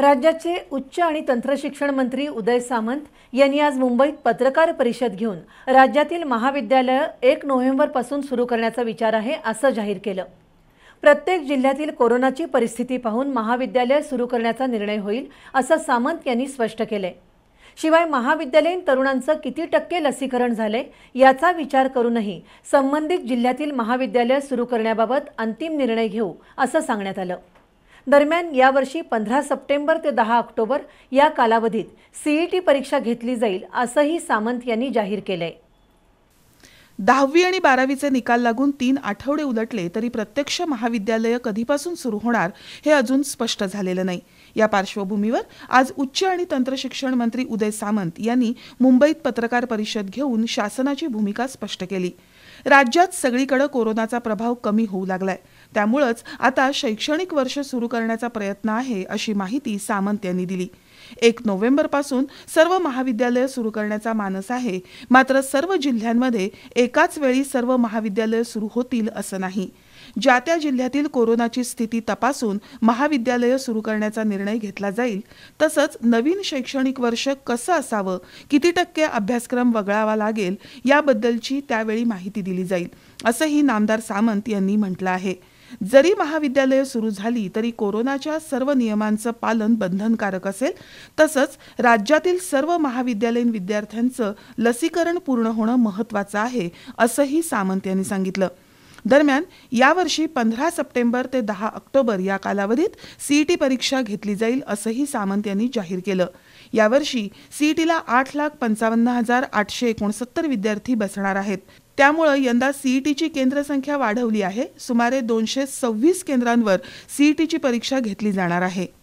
राज्याचे उच्च आणि तंत्रशिक्षण मंत्री उदय सामंत यांनी आज मुंबईत पत्रकार परिषद घेऊन राज्यातील महाविद्यालयं एक नोव्हेंबरपासून सुरू करण्याचा विचार आहे असं जाहीर केलं प्रत्येक जिल्ह्यातील कोरोनाची परिस्थिती पाहून महाविद्यालय सुरू करण्याचा निर्णय होईल असं सामंत यांनी स्पष्ट केले शिवाय महाविद्यालयीन तरुणांचं किती टक्के लसीकरण झालंय याचा विचार करूनही संबंधित जिल्ह्यातील महाविद्यालय सुरू करण्याबाबत अंतिम निर्णय घेऊ असं सांगण्यात आलं दरम्यान यावर्षी पंधरा सप्टेंबर ते दहा ऑक्टोबर या कालावधीत सीईटी परीक्षा घेतली जाईल असंही सामंत यांनी जाहीर केलं आहे दहावी आणि बारावीचे निकाल लागून तीन आठवडे उलटले तरी प्रत्यक्ष महाविद्यालयं कधीपासून सुरू होणार हे अजून स्पष्ट झालेलं नाही या पार्श्वभूमीवर आज उच्च आणि तंत्रशिक्षण मंत्री उदय सामंत यांनी मुंबईत पत्रकार परिषद घेऊन शासनाची भूमिका स्पष्ट केली राज्यात सगळीकडे कोरोनाचा प्रभाव कमी होऊ लागलाय त्यामुळंच आता शैक्षणिक वर्ष सुरू करण्याचा प्रयत्न आहे अशी माहिती सामंत यांनी दिली एक नोव्हेंबरपासून सर्व महाविद्यालय सुरू करण्याचा मानस आहे मात्र सर्व जिल्ह्यांमध्ये एकाच वेळी सर्व महाविद्यालय सुरू होतील असं नाही ज्या त्या जिल्ह्यातील कोरोनाची स्थिती तपासून महाविद्यालय सुरू करण्याचा निर्णय घेतला जाईल तसंच नवीन शैक्षणिक वर्ष कसं असावं किती टक्के अभ्यासक्रम वगळावा लागेल याबद्दलची त्यावेळी माहिती दिली जाईल असंही नामदार सामंत यांनी म्हटलं आहे जरी महाविद्यालयं सुरू झाली तरी कोरोनाच्या सर्व नियमांचं पालन बंधनकारक असेल तसंच राज्यातील सर्व महाविद्यालयीन विद्यार्थ्यांचं लसीकरण पूर्ण होणं महत्वाचं आहे असंही सामंत यांनी सांगितलं दरम्यान यावर्षी पंधरा सप्टेंबर ते दहा ऑक्टोबर या कालावधीत सीईटी परीक्षा घेतली जाईल असंही सामंत यांनी जाहीर केलं यावर्षी सीईटीला आठ लाख पंचावन्न हजार आठशे एकोणसत्तर विद्यार्थी बसणार आहेत त्यामुळं यंदा सीईटीची केंद्रसंख्या वाढवली आहे सुमारे दोनशे सव्वीस केंद्रांवर सीईटीची परीक्षा घेतली जाणार आहे